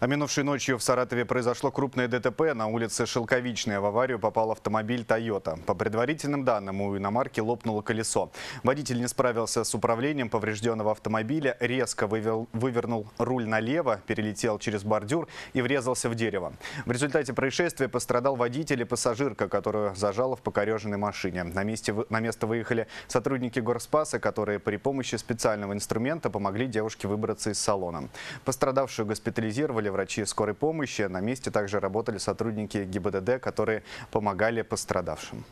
А минувшей ночью в Саратове произошло крупное ДТП. На улице Шелковичная в аварию попал автомобиль Toyota. По предварительным данным, у иномарки лопнуло колесо. Водитель не справился с управлением поврежденного автомобиля, резко вывел, вывернул руль налево, перелетел через бордюр и врезался в дерево. В результате происшествия пострадал водитель и пассажирка, которую зажало в покореженной машине. На, месте, на место выехали сотрудники горспаса, которые при помощи специального инструмента помогли девушке выбраться из салона. Пострадавшую госпитализировали врачи скорой помощи. На месте также работали сотрудники ГИБДД, которые помогали пострадавшим.